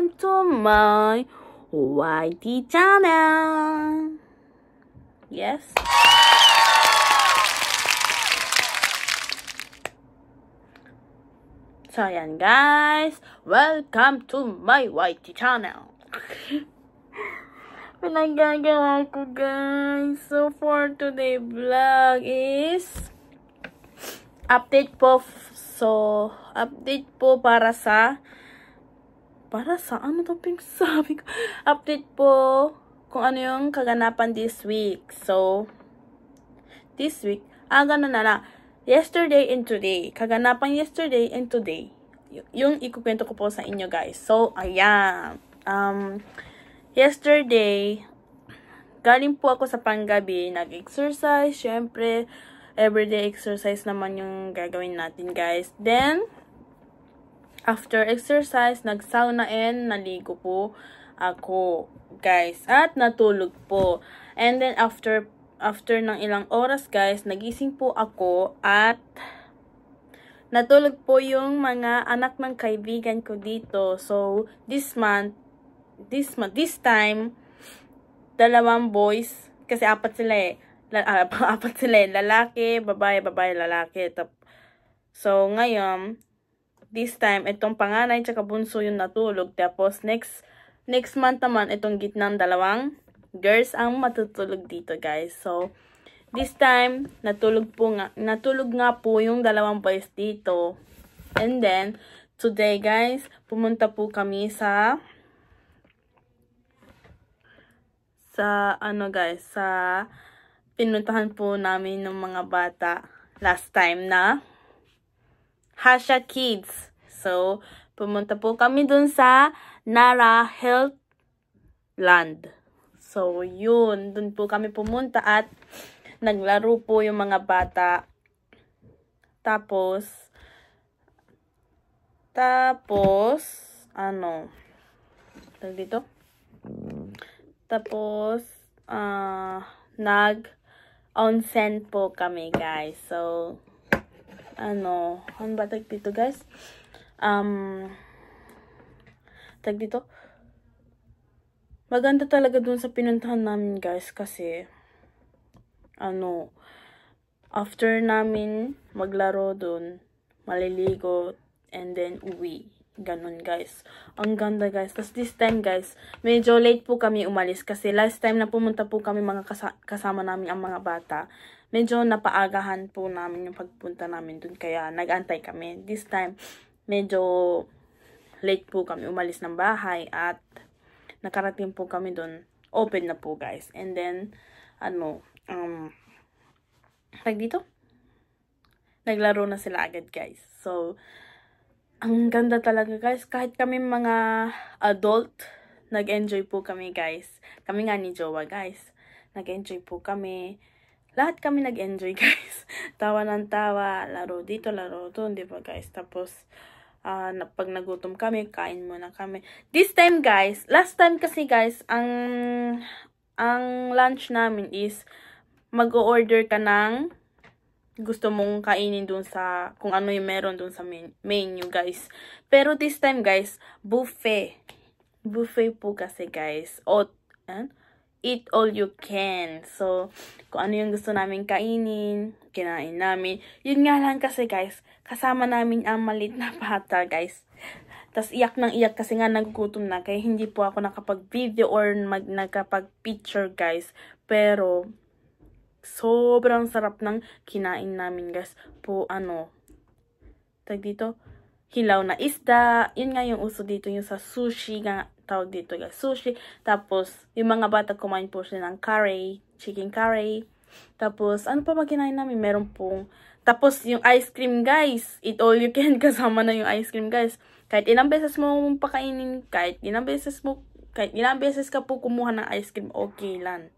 welcome to my Whitey channel. Yes. So yeah, guys, welcome to my Whitey channel. I Pinagagawa ko guys. So for today vlog is update po. So update po para sa para sa ano to pink sabi ko. Update po kung ano yung kaganapan this week. So, this week, ah, ganun na lang. Yesterday and today. Kaganapan yesterday and today. Y yung ikukwento ko po sa inyo guys. So, ayan. Um, yesterday, galing po ako sa panggabi. Nag-exercise, syempre. Everyday exercise naman yung gagawin natin guys. Then, After exercise, nagsauna and naligo po ako, guys. At natulog po. And then after after ng ilang oras, guys, nagising po ako at natulog po yung mga anak ng kaibigan ko dito. So, this month, this month, this time, dalawang boys, kasi apat sila eh. Ah, apat sila eh. Lalaki, babae, babae, lalaki. so, ngayon, this time, itong panganay tsaka bunso yung natulog. Tapos, next, next month naman, itong gitnang dalawang girls ang matutulog dito, guys. So, this time, natulog, po nga, natulog nga po yung dalawang boys dito. And then, today, guys, pumunta po kami sa sa, ano guys, sa pinuntahan po namin ng mga bata last time na Hasha Kids. So, pumunta po kami dun sa Nara Health Land. So, yun. Dun po kami pumunta at naglaro po yung mga bata. Tapos, tapos, ano, dito? Tapos, ah, uh, nag-onsen po kami, guys. So, ano, ano ba tag dito guys? Um, tag dito, maganda talaga dun sa pinuntahan namin guys kasi, ano, after namin maglaro dun, maliligo, and then uwi. Ganun, guys. Ang ganda, guys. Tapos this time, guys, medyo late po kami umalis kasi last time na pumunta po kami mga kasama namin ang mga bata medyo napaagahan po namin yung pagpunta namin dun. Kaya nagantay kami. This time, medyo late po kami umalis ng bahay at nakarating po kami dun. Open na po guys. And then, ano, um, tag dito? Naglaro na sila agad guys. So, ang ganda talaga guys. Kahit kami mga adult, nag-enjoy po kami guys. Kami nga ni Jowa guys. Nag-enjoy po kami lahat kami nag-enjoy guys. tawa ng tawa, laro dito, laro doon, di ba guys? Tapos, uh, pag nagutom kami, kain muna kami. This time guys, last time kasi guys, ang, ang lunch namin is, mag-order ka ng gusto mong kainin dun sa, kung ano yung meron dun sa menu guys. Pero this time guys, buffet. Buffet po kasi guys. O, eh? Ah? eat all you can. So, kung ano yung gusto namin kainin, kinain namin. Yun nga lang kasi guys, kasama namin ang malit na bata guys. Tapos iyak ng iyak kasi nga nagugutom na. Kaya hindi po ako nakapag-video or mag nakapag-picture guys. Pero, sobrang sarap ng kinain namin guys. Po ano, tag dito, hilaw na isda. Yun nga yung uso dito, yung sa sushi, nga tawag dito guys, sushi. Tapos, yung mga bata kumain po sila ng curry, chicken curry. Tapos, ano pa ba kinain namin? Meron pong, tapos yung ice cream guys, eat all you can, kasama na yung ice cream guys. Kahit ilang beses mo pakainin, kahit ilang beses mo, kahit ilang beses ka po kumuha ng ice cream, okay lang.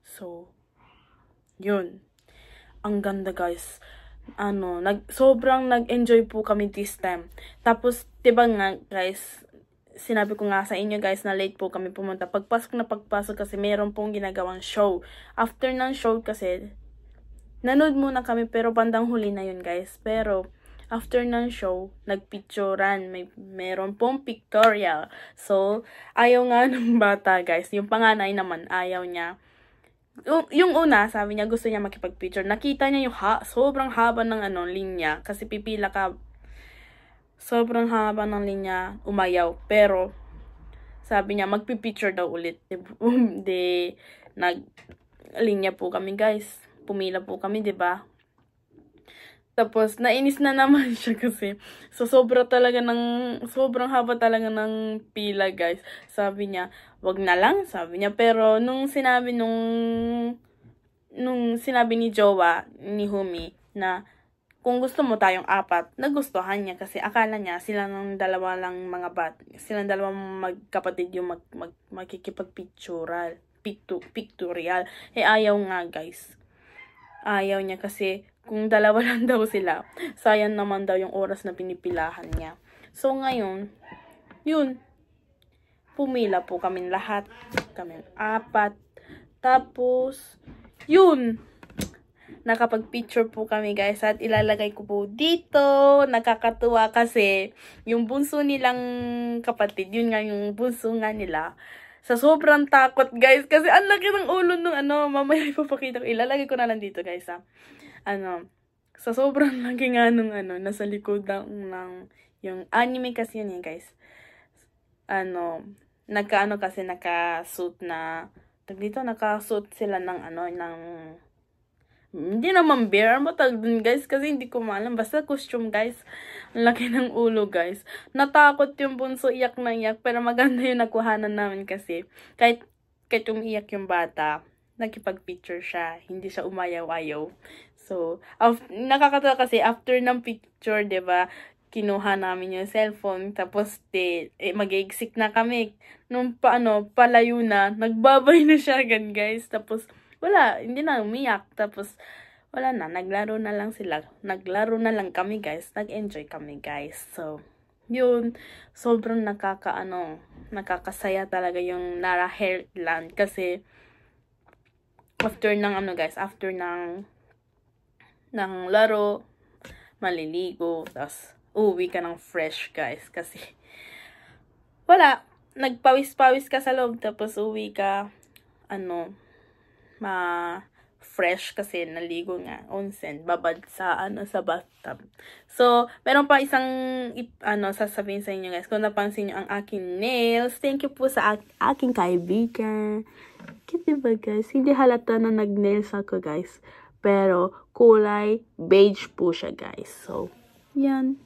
So, yun. Ang ganda guys ano, nag, sobrang nag-enjoy po kami this time. Tapos, diba nga, guys, sinabi ko nga sa inyo guys na late po kami pumunta. Pagpasok na pagpasok kasi meron pong ginagawang show. After ng show kasi, nanood muna kami pero bandang huli na yun guys. Pero, after ng show, nagpicturan. May, meron pong pictorial. So, ayaw nga ng bata guys. Yung panganay naman, ayaw niya yung una, sabi niya gusto niya makipag-picture. Nakita niya yung ha, sobrang haba ng ano, linya. Kasi pipila ka. Sobrang haba ng linya. Umayaw. Pero, sabi niya, magpipicture daw ulit. Di, nag, linya po kami guys. Pumila po kami, di ba tapos, nainis na naman siya kasi. So, sobra talaga ng, sobrang haba talaga ng pila, guys. Sabi niya, wag na lang, sabi niya. Pero, nung sinabi nung, nung sinabi ni Jowa, ni Humi, na, kung gusto mo tayong apat, nagustuhan niya kasi akala niya sila ng dalawa lang mga bat, silang dalawa magkapatid yung mag, mag, magkikipagpictural, pictu, pictorial. Eh ayaw nga guys. Ayaw niya kasi kung dalawa lang daw sila, sayang naman daw yung oras na pinipilahan niya. So, ngayon, yun, pumila po kami lahat. Kami apat. Tapos, yun, nakapag-picture po kami guys at ilalagay ko po dito. Nakakatuwa kasi yung bunso nilang kapatid, yun nga yung bunso nga nila. Sa sobrang takot guys kasi ang laki ng ulo nung ano, mamaya ipapakita ko. Ilalagay ko na lang dito guys ha ano, sa sobrang laki nga nung ano, nasa likod ng, ng yung anime kasi yun yun, eh, guys. Ano, nagkaano kasi naka-suit na tag dito naka-suit sila ng ano ng hindi naman bear mo tag dun guys kasi hindi ko maalam basta costume guys ang laki ng ulo guys natakot yung bunso iyak na iyak pero maganda yung nakuhanan namin kasi kahit kahit umiyak yung bata nakipag-picture siya, hindi siya umayaw-ayaw. So, af- nakakatawa kasi after ng picture, 'di ba? Kinuha namin yung cellphone tapos de, eh, mag-exit na kami. Nung paano, palayo na, nagbabay na siya gan guys. Tapos wala, hindi na umiyak. Tapos wala na, naglaro na lang sila. Naglaro na lang kami, guys. Nag-enjoy kami, guys. So, yun, sobrang nakakaano, nakakasaya talaga yung Nara Heartland kasi after ng ano guys, after ng ng laro, maliligo, tapos uwi ka ng fresh guys kasi wala, nagpawis-pawis ka sa loob tapos uwi ka ano ma fresh kasi naligo nga onsen babad sa ano sa bathtub. So, meron pa isang ano sasabihin sa inyo guys. Kung napansin niyo ang akin nails, thank you po sa ak aking kaibigan. Cute ba diba, guys? Hindi halata na nag-nails ako guys. Pero kulay beige po siya guys. So, yan.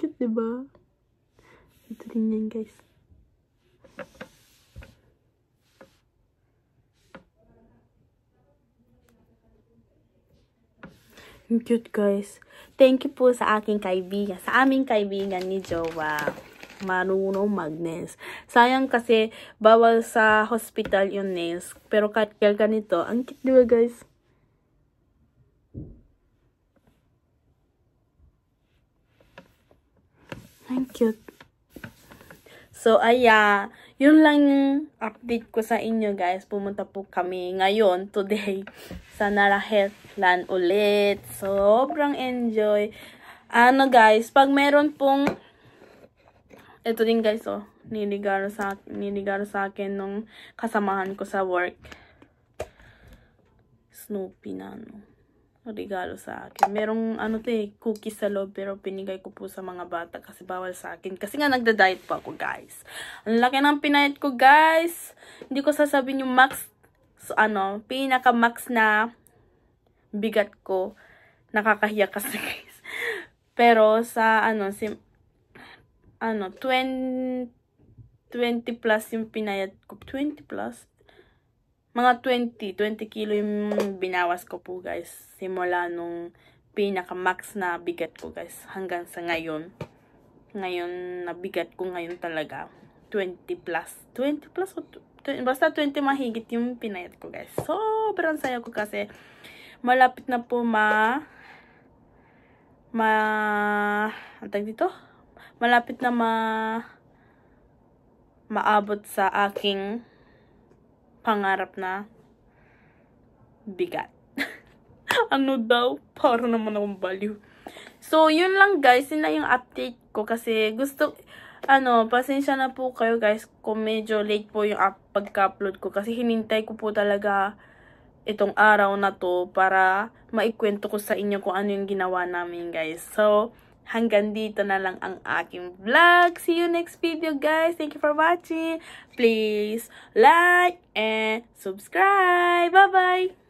Cute ba? Diba? Ito din yan guys. cute guys. Thank you po sa aking kaibigan, sa aming kaibigan ni Jowa marunong mag-nails. Sayang kasi, bawal sa hospital yung nails. Pero kahit ganito, ang cute diba guys? Ang cute. So, ayan. Yun lang yung update ko sa inyo, guys. Pumunta po kami ngayon, today, sa Nara Healthland ulit. Sobrang enjoy. Ano, guys, pag meron pong ito din guys, oh. Niligaro sa, niligaro sa akin nung kasamahan ko sa work. Snoopy na, ano. Regalo sa akin. Merong, ano to eh, cookies sa loob. Pero pinigay ko po sa mga bata kasi bawal sa akin. Kasi nga, nagda-diet po ako, guys. Ang laki ng pinayat ko, guys. Hindi ko sasabihin yung max, so, ano, pinaka-max na bigat ko. Nakakahiya kasi, guys. Pero sa, ano, si, ano, 20, 20 plus yung pinayat ko. 20 plus? Mga 20, 20 kilo yung binawas ko po guys. Simula nung pinaka-max na bigat ko guys. Hanggang sa ngayon. Ngayon, nabigat ko ngayon talaga. 20 plus. 20 plus 20, basta 20 mahigit yung pinayat ko guys. Sobrang saya ko kasi malapit na po ma ma antag dito malapit na ma maabot sa aking pangarap na bigat. ano daw? Para naman akong value. So, yun lang guys. Yun lang yung update ko. Kasi gusto, ano, pasensya na po kayo guys kung medyo late po yung up, pagka-upload ko. Kasi hinintay ko po talaga itong araw na to para maikwento ko sa inyo kung ano yung ginawa namin guys. So, hanggang dito na lang ang aking vlog. See you next video, guys. Thank you for watching. Please like and subscribe. Bye-bye!